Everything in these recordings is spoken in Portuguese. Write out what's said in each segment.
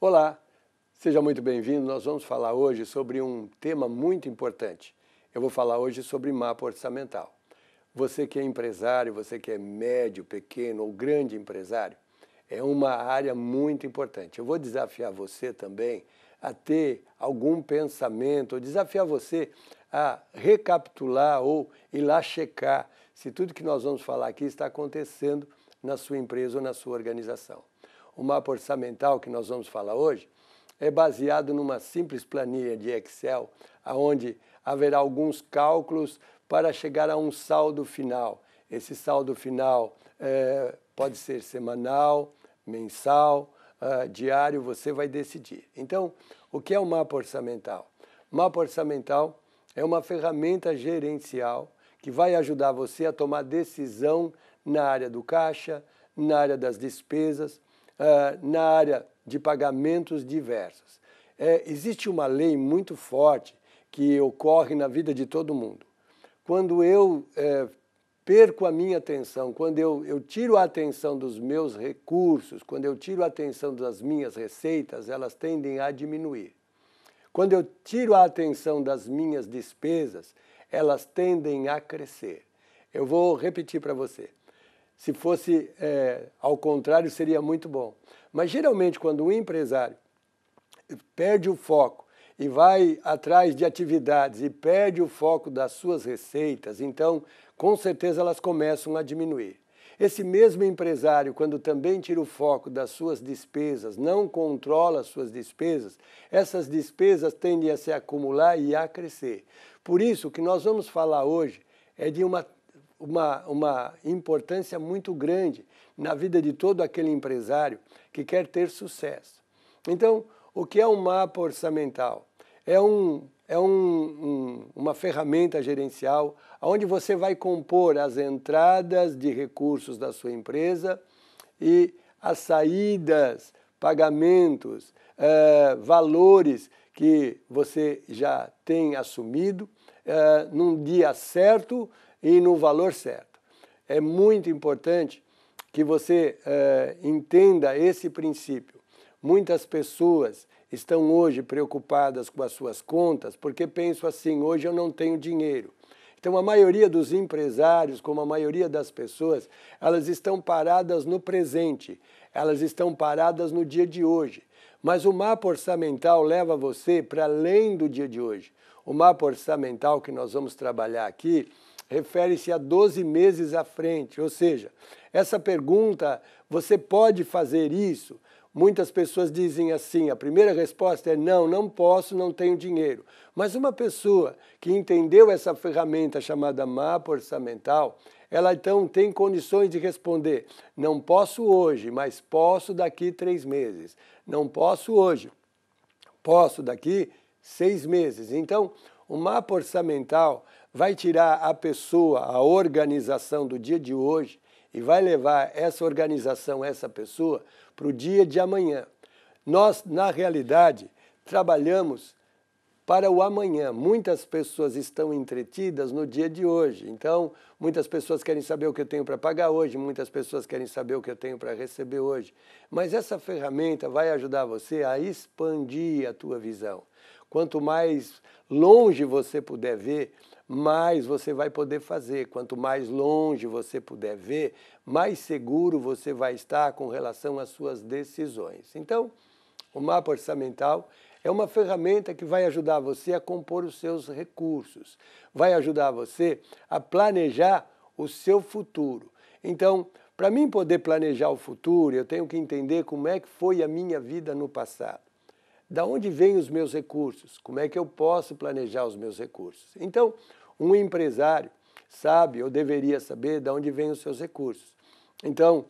Olá, seja muito bem-vindo. Nós vamos falar hoje sobre um tema muito importante. Eu vou falar hoje sobre mapa orçamental. Você que é empresário, você que é médio, pequeno ou grande empresário, é uma área muito importante. Eu vou desafiar você também a ter algum pensamento, ou desafiar você a recapitular ou ir lá checar se tudo que nós vamos falar aqui está acontecendo na sua empresa ou na sua organização o mapa orçamental que nós vamos falar hoje é baseado numa simples planilha de Excel, aonde haverá alguns cálculos para chegar a um saldo final. Esse saldo final é, pode ser semanal, mensal, é, diário, você vai decidir. Então, o que é o mapa orçamental? Mapa orçamental é uma ferramenta gerencial que vai ajudar você a tomar decisão na área do caixa, na área das despesas, uh, na área de pagamentos diversos. É, existe uma lei muito forte que ocorre na vida de todo mundo. Quando eu é, perco a minha atenção, quando eu, eu tiro a atenção dos meus recursos, quando eu tiro a atenção das minhas receitas, elas tendem a diminuir. Quando eu tiro a atenção das minhas despesas, elas tendem a crescer. Eu vou repetir para você. Se fosse é, ao contrário, seria muito bom. Mas geralmente, quando um empresário perde o foco e vai atrás de atividades e perde o foco das suas receitas, então com certeza elas começam a diminuir. Esse mesmo empresário, quando também tira o foco das suas despesas, não controla as suas despesas, essas despesas tendem a se acumular e a crescer. Por isso, o que nós vamos falar hoje é de uma uma, uma importância muito grande na vida de todo aquele empresário que quer ter sucesso. Então, o que é um mapa orçamental? É, um, é um, um, uma ferramenta gerencial onde você vai compor as entradas de recursos da sua empresa e as saídas, pagamentos, eh, valores que você já tem assumido eh, num dia certo, e no valor certo. É muito importante que você é, entenda esse princípio. Muitas pessoas estão hoje preocupadas com as suas contas porque pensam assim: hoje eu não tenho dinheiro. Então, a maioria dos empresários, como a maioria das pessoas, elas estão paradas no presente, elas estão paradas no dia de hoje. Mas o mapa orçamental leva você para além do dia de hoje. O mapa orçamental que nós vamos trabalhar aqui refere-se a 12 meses à frente. Ou seja, essa pergunta, você pode fazer isso? Muitas pessoas dizem assim: a primeira resposta é não, não posso, não tenho dinheiro. Mas uma pessoa que entendeu essa ferramenta chamada mapa orçamental, ela então tem condições de responder: não posso hoje, mas posso daqui três meses. Não posso hoje, posso daqui seis meses. Então, o mapa orçamental vai tirar a pessoa, a organização do dia de hoje e vai levar essa organização, essa pessoa, para o dia de amanhã. Nós, na realidade, trabalhamos para o amanhã. Muitas pessoas estão entretidas no dia de hoje. Então, muitas pessoas querem saber o que eu tenho para pagar hoje, muitas pessoas querem saber o que eu tenho para receber hoje. Mas essa ferramenta vai ajudar você a expandir a tua visão. Quanto mais longe você puder ver, mais você vai poder fazer. Quanto mais longe você puder ver, mais seguro você vai estar com relação às suas decisões. Então, o mapa orçamental é uma ferramenta que vai ajudar você a compor os seus recursos, vai ajudar você a planejar o seu futuro. Então, para mim poder planejar o futuro, eu tenho que entender como é que foi a minha vida no passado. Da onde vêm os meus recursos? Como é que eu posso planejar os meus recursos? Então, um empresário sabe ou deveria saber de onde vêm os seus recursos. Então,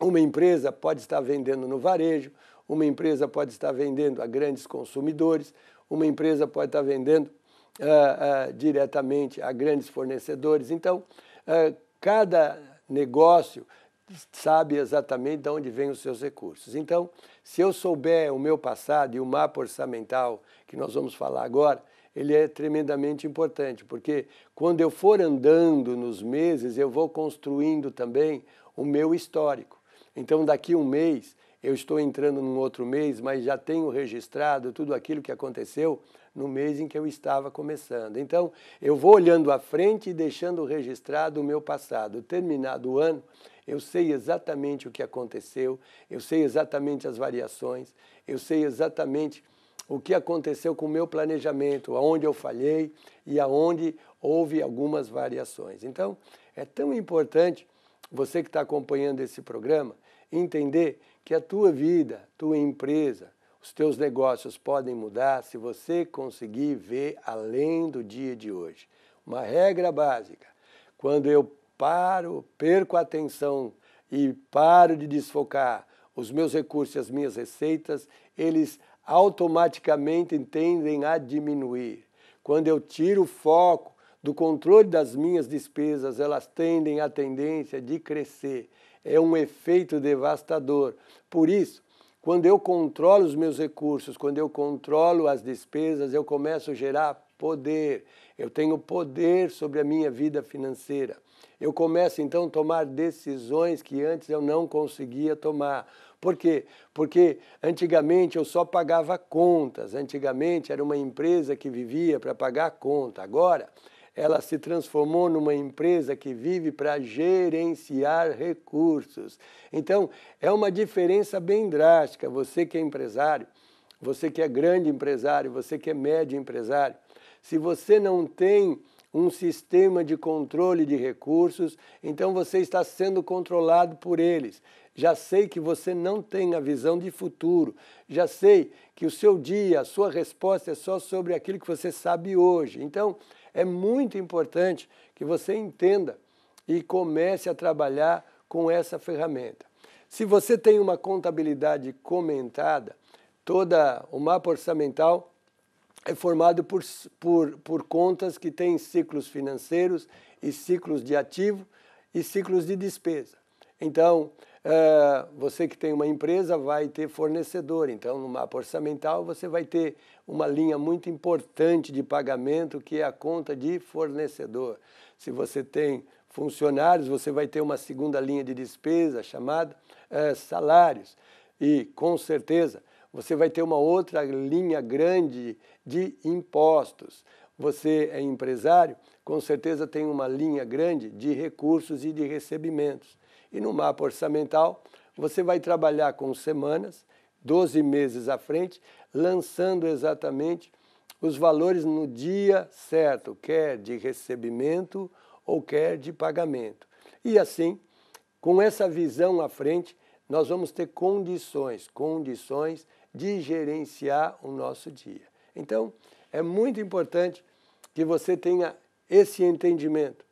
uma empresa pode estar vendendo no varejo, uma empresa pode estar vendendo a grandes consumidores, uma empresa pode estar vendendo uh, uh, diretamente a grandes fornecedores. Então, uh, cada negócio sabe exatamente de onde vêm os seus recursos. Então, se eu souber o meu passado e o mapa orçamental que nós vamos falar agora, ele é tremendamente importante, porque quando eu for andando nos meses, eu vou construindo também o meu histórico. Então, daqui um mês, eu estou entrando num outro mês, mas já tenho registrado tudo aquilo que aconteceu no mês em que eu estava começando. Então, eu vou olhando à frente e deixando registrado o meu passado. Terminado o ano, eu sei exatamente o que aconteceu, eu sei exatamente as variações, eu sei exatamente o que aconteceu com o meu planejamento, aonde eu falhei e aonde houve algumas variações. Então, é tão importante você que está acompanhando esse programa entender que a tua vida, tua empresa, os teus negócios podem mudar se você conseguir ver além do dia de hoje. Uma regra básica: quando eu paro, perco a atenção e paro de desfocar os meus recursos e as minhas receitas, eles automaticamente tendem a diminuir. Quando eu tiro o foco do controle das minhas despesas, elas tendem a tendência de crescer é um efeito devastador. Por isso, quando eu controlo os meus recursos, quando eu controlo as despesas, eu começo a gerar poder. Eu tenho poder sobre a minha vida financeira. Eu começo então a tomar decisões que antes eu não conseguia tomar. Por quê? Porque antigamente eu só pagava contas. Antigamente era uma empresa que vivia para pagar a conta. Agora ela se transformou numa empresa que vive para gerenciar recursos. Então, é uma diferença bem drástica. Você que é empresário, você que é grande empresário, você que é médio empresário, se você não tem um sistema de controle de recursos, então você está sendo controlado por eles. Já sei que você não tem a visão de futuro. Já sei que o seu dia, a sua resposta é só sobre aquilo que você sabe hoje. Então, é muito importante que você entenda e comece a trabalhar com essa ferramenta. Se você tem uma contabilidade comentada, toda o mapa orçamental é formado por, por, por contas que têm ciclos financeiros e ciclos de ativo e ciclos de despesa. Então, ah, você que tem uma empresa vai ter fornecedor, então no mapa orçamental você vai ter uma linha muito importante de pagamento que é a conta de fornecedor. Se você tem funcionários, você vai ter uma segunda linha de despesa chamada ah, salários. E com certeza você vai ter uma outra linha grande de impostos. Você é empresário, com certeza tem uma linha grande de recursos e de recebimentos. E no mapa orçamental, você vai trabalhar com semanas, 12 meses à frente, lançando exatamente os valores no dia certo, quer de recebimento ou quer de pagamento. E assim, com essa visão à frente, nós vamos ter condições, condições de gerenciar o nosso dia. Então, é muito importante que você tenha esse entendimento,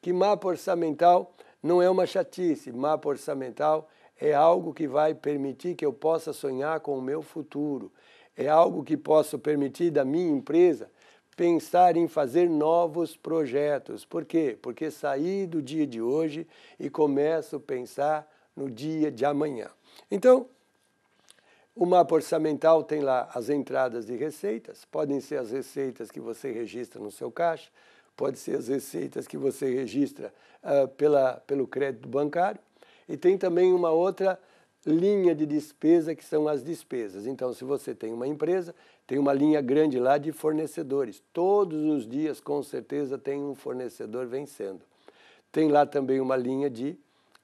que mapa orçamental não é uma chatice, mapa orçamental é algo que vai permitir que eu possa sonhar com o meu futuro. É algo que posso permitir da minha empresa pensar em fazer novos projetos. Por quê? Porque saí do dia de hoje e começo a pensar no dia de amanhã. Então, o mapa orçamental tem lá as entradas e receitas, podem ser as receitas que você registra no seu caixa, pode ser as receitas que você registra uh, pela, pelo crédito bancário, e tem também uma outra linha de despesa que são as despesas. Então, se você tem uma empresa, tem uma linha grande lá de fornecedores. Todos os dias, com certeza, tem um fornecedor vencendo. Tem lá também uma linha de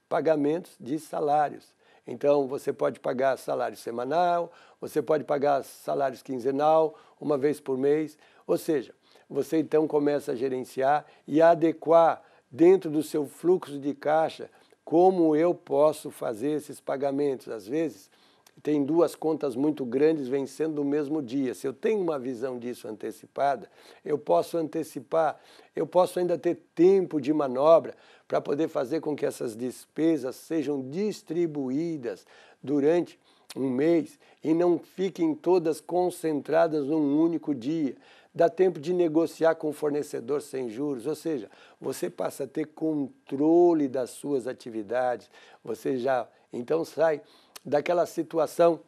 pagamentos de salários. Então, você pode pagar salário semanal, você pode pagar salários quinzenal, uma vez por mês. Ou seja, você então começa a gerenciar e adequar dentro do seu fluxo de caixa como eu posso fazer esses pagamentos. Às vezes, tem duas contas muito grandes vencendo no mesmo dia. Se eu tenho uma visão disso antecipada, eu posso antecipar, eu posso ainda ter tempo de manobra para poder fazer com que essas despesas sejam distribuídas durante um mês e não fiquem todas concentradas num único dia dá tempo de negociar com o fornecedor sem juros, ou seja, você passa a ter controle das suas atividades, você já então sai daquela situação,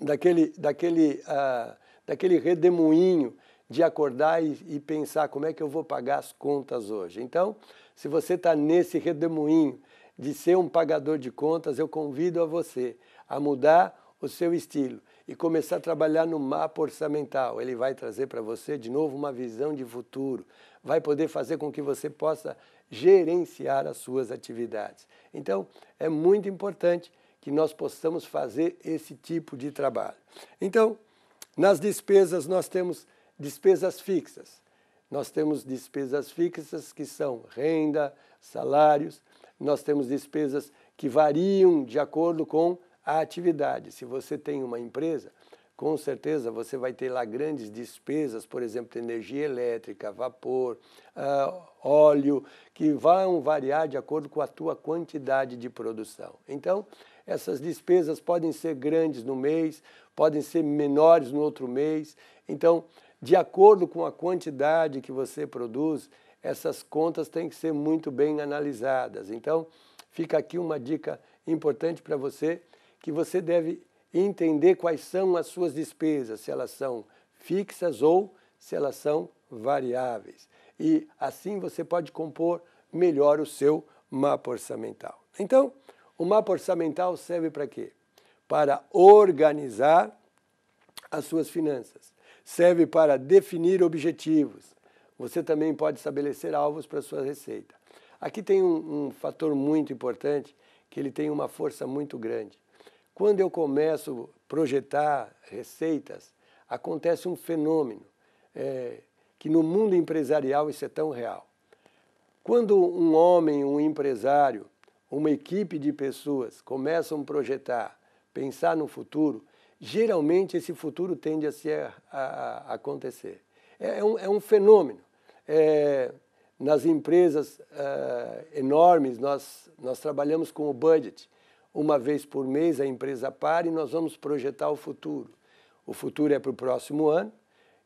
daquele, daquele, ah, daquele redemoinho de acordar e, e, pensar como é que eu vou pagar as contas hoje. Então, se você está nesse redemoinho de ser um pagador de contas, eu convido a você a mudar o seu estilo e começar a trabalhar no mapa orçamental. Ele vai trazer para você, de novo, uma visão de futuro. Vai poder fazer com que você possa gerenciar as suas atividades. Então, é muito importante que nós possamos fazer esse tipo de trabalho. Então, nas despesas, nós temos despesas fixas. Nós temos despesas fixas que são renda, salários, nós temos despesas que variam de acordo com a atividade. Se você tem uma empresa, com certeza você vai ter lá grandes despesas, por exemplo, energia elétrica, vapor, uh, óleo, que vão variar de acordo com a tua quantidade de produção. Então, essas despesas podem ser grandes no mês, podem ser menores no outro mês. Então, de acordo com a quantidade que você produz, essas contas têm que ser muito bem analisadas. Então, fica aqui uma dica importante para você que você deve entender quais são as suas despesas, se elas são fixas ou se elas são variáveis. E assim você pode compor melhor o seu mapa orçamental. Então, o mapa orçamental serve para quê? Para organizar as suas finanças. Serve para definir objetivos. Você também pode estabelecer alvos para sua receita. Aqui tem um, um fator muito importante que ele tem uma força muito grande quando eu começo a projetar receitas, acontece um fenômeno é, que no mundo empresarial isso é tão real. Quando um homem, um empresário, uma equipe de pessoas começam a projetar, pensar no futuro, geralmente esse futuro tende a se a, a acontecer. É, é um, é, um, fenômeno. É, nas empresas é, enormes, nós, nós trabalhamos com o budget uma vez por mês a empresa para e nós vamos projetar o futuro. O futuro é para o próximo ano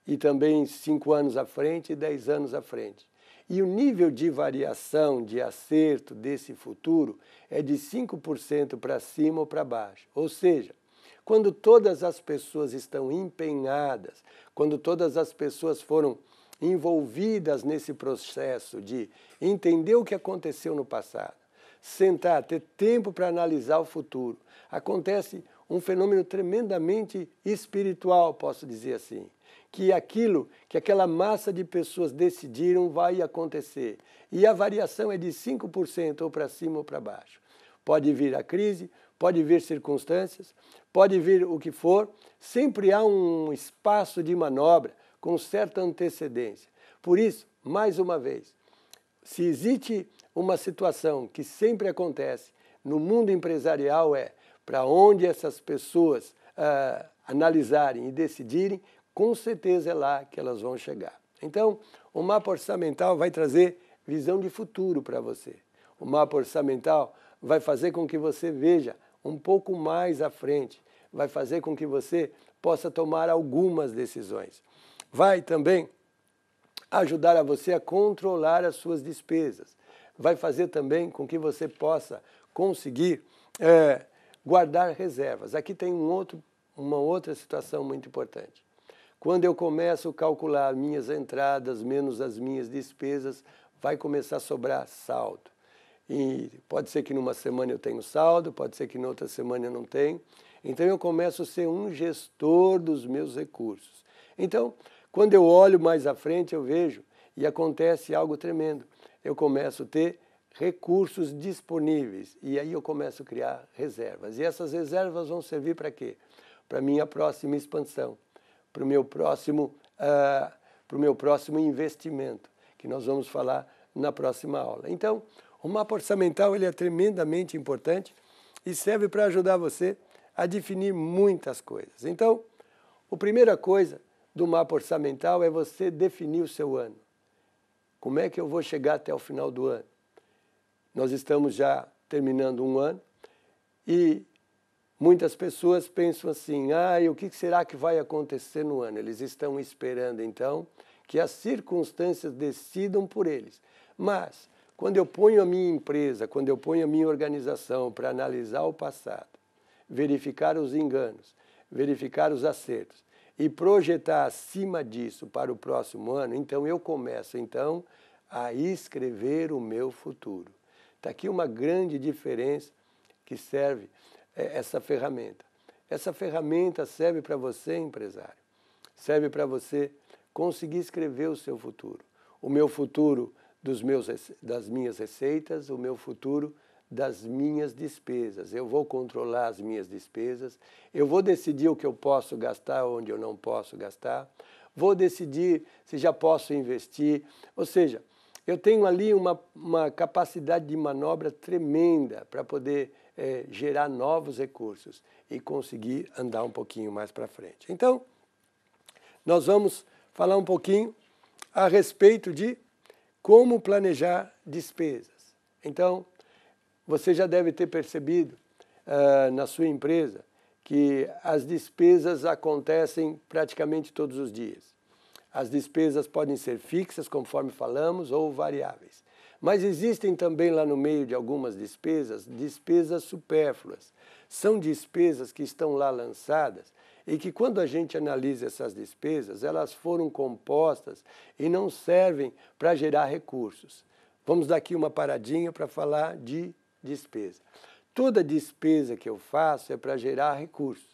e também cinco anos à frente e dez anos à frente. E o nível de variação, de acerto desse futuro é de 5% para cima ou para baixo. Ou seja, quando todas as pessoas estão empenhadas, quando todas as pessoas foram envolvidas nesse processo de entender o que aconteceu no passado, sentar, ter tempo para analisar o futuro. Acontece um fenômeno tremendamente espiritual, posso dizer assim, que é aquilo que aquela massa de pessoas decidiram vai acontecer. E a variação é de 5% ou para cima ou para baixo. Pode vir a crise, pode vir circunstâncias, pode vir o que for, sempre há um espaço de manobra com certa antecedência. Por isso, mais uma vez, se existe uma situação que sempre acontece no mundo empresarial é para onde essas pessoas ah, analisarem e decidirem, com certeza é lá que elas vão chegar. Então, o mapa orçamental vai trazer visão de futuro para você. O mapa orçamental vai fazer com que você veja um pouco mais à frente, vai fazer com que você possa tomar algumas decisões. Vai também ajudar a você a controlar as suas despesas vai fazer também com que você possa conseguir é, guardar reservas. Aqui tem um outro, uma outra situação muito importante. Quando eu começo a calcular minhas entradas menos as minhas despesas, vai começar a sobrar saldo. E pode ser que numa semana eu tenha saldo, pode ser que em outra semana eu não tenha. Então eu começo a ser um gestor dos meus recursos. Então, quando eu olho mais à frente, eu vejo e acontece algo tremendo eu começo a ter recursos disponíveis e aí eu começo a criar reservas. E essas reservas vão servir para quê? Para minha próxima expansão, para o meu próximo, uh, para o meu próximo investimento, que nós vamos falar na próxima aula. Então, o mapa orçamental ele é tremendamente importante e serve para ajudar você a definir muitas coisas. Então, a primeira coisa do mapa orçamental é você definir o seu ano. Como é que eu vou chegar até o final do ano? Nós estamos já terminando um ano e muitas pessoas pensam assim: ah, e o que será que vai acontecer no ano? Eles estão esperando então que as circunstâncias decidam por eles. Mas quando eu ponho a minha empresa, quando eu ponho a minha organização para analisar o passado, verificar os enganos, verificar os acertos e projetar acima disso para o próximo ano, então eu começo então a escrever o meu futuro. Está aqui uma grande diferença que serve é, essa ferramenta. Essa ferramenta serve para você, empresário. Serve para você conseguir escrever o seu futuro. O meu futuro dos meus, das minhas receitas, o meu futuro das minhas despesas. Eu vou controlar as minhas despesas, eu vou decidir o que eu posso gastar, onde eu não posso gastar, vou decidir se já posso investir. Ou seja, eu tenho ali uma, uma capacidade de manobra tremenda para poder é, gerar novos recursos e conseguir andar um pouquinho mais para frente. Então, nós vamos falar um pouquinho a respeito de como planejar despesas. Então, você já deve ter percebido uh, na sua empresa que as despesas acontecem praticamente todos os dias. As despesas podem ser fixas, conforme falamos, ou variáveis. Mas existem também lá no meio de algumas despesas, despesas supérfluas. São despesas que estão lá lançadas e que, quando a gente analisa essas despesas, elas foram compostas e não servem para gerar recursos. Vamos dar aqui uma paradinha para falar de despesa. Toda despesa que eu faço é para gerar recurso.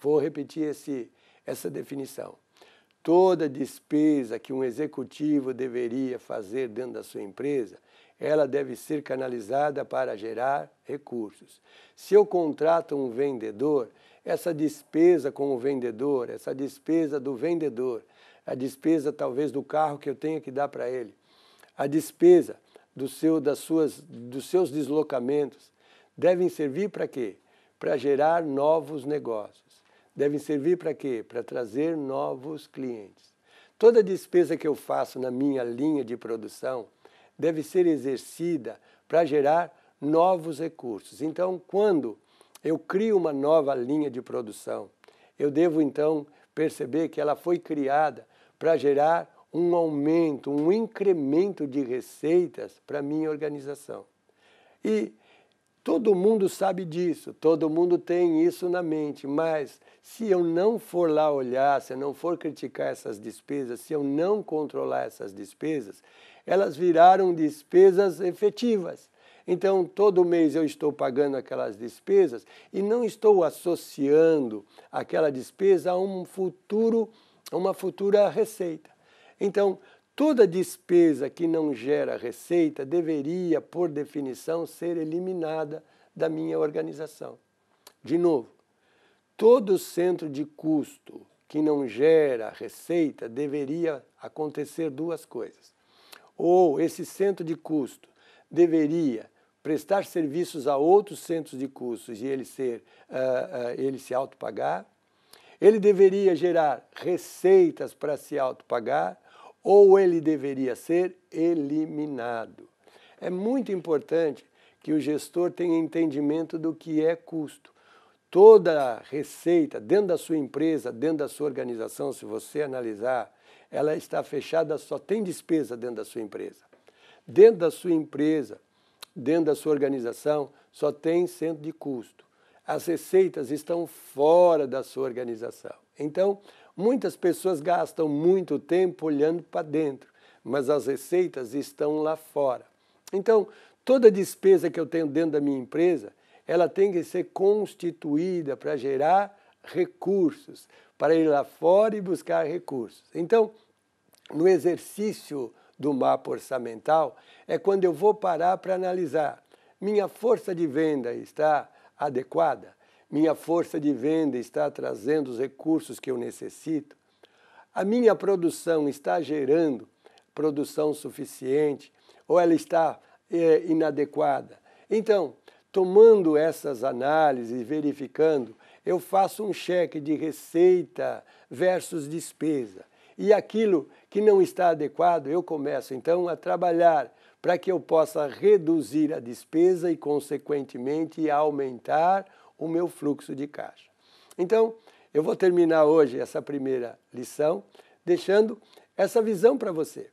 Vou repetir esse, essa definição. Toda despesa que um executivo deveria fazer dentro da sua empresa, ela deve ser canalizada para gerar recursos. Se eu contrato um vendedor, essa despesa com o vendedor, essa despesa do vendedor, a despesa talvez do carro que eu tenha que dar para ele, a despesa do seu, das suas, dos seus deslocamentos, devem servir para quê? Para gerar novos negócios. Devem servir para quê? Para trazer novos clientes. Toda despesa que eu faço na minha linha de produção deve ser exercida para gerar novos recursos. Então, quando eu crio uma nova linha de produção, eu devo então perceber que ela foi criada para gerar um aumento, um incremento de receitas para minha organização. E todo mundo sabe disso, todo mundo tem isso na mente, mas se eu não for lá olhar, se eu não for criticar essas despesas, se eu não controlar essas despesas, elas viraram despesas efetivas. Então, todo mês eu estou pagando aquelas despesas e não estou associando aquela despesa a um futuro, a uma futura receita. Então, toda despesa que não gera receita deveria, por definição, ser eliminada da minha organização. De novo, todo centro de custo que não gera receita deveria acontecer duas coisas. Ou esse centro de custo deveria prestar serviços a outros centros de custos e ele, ser, uh, uh, ele se autopagar. Ele deveria gerar receitas para se autopagar ou ele deveria ser eliminado. É muito importante que o gestor tenha entendimento do que é custo. Toda receita dentro da sua empresa, dentro da sua organização, se você analisar, ela está fechada, só tem despesa dentro da sua empresa. Dentro da sua empresa, dentro da sua organização, só tem centro de custo. As receitas estão fora da sua organização. Então, Muitas pessoas gastam muito tempo olhando para dentro, mas as receitas estão lá fora. Então, toda despesa que eu tenho dentro da minha empresa, ela tem que ser constituída para gerar recursos, para ir lá fora e buscar recursos. Então, no exercício do mapa orçamental, é quando eu vou parar para analisar: minha força de venda está adequada? minha força de venda está trazendo os recursos que eu necessito, a minha produção está gerando produção suficiente ou ela está é, inadequada. Então, tomando essas análises e verificando, eu faço um cheque de receita versus despesa. E aquilo que não está adequado, eu começo então a trabalhar para que eu possa reduzir a despesa e, consequentemente, aumentar o meu fluxo de caixa. Então, eu vou terminar hoje essa primeira lição deixando essa visão para você,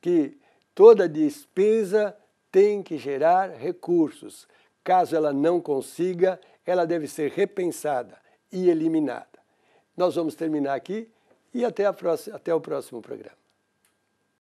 que toda despesa tem que gerar recursos. Caso ela não consiga, ela deve ser repensada e eliminada. Nós vamos terminar aqui e até, próxima, até o próximo programa.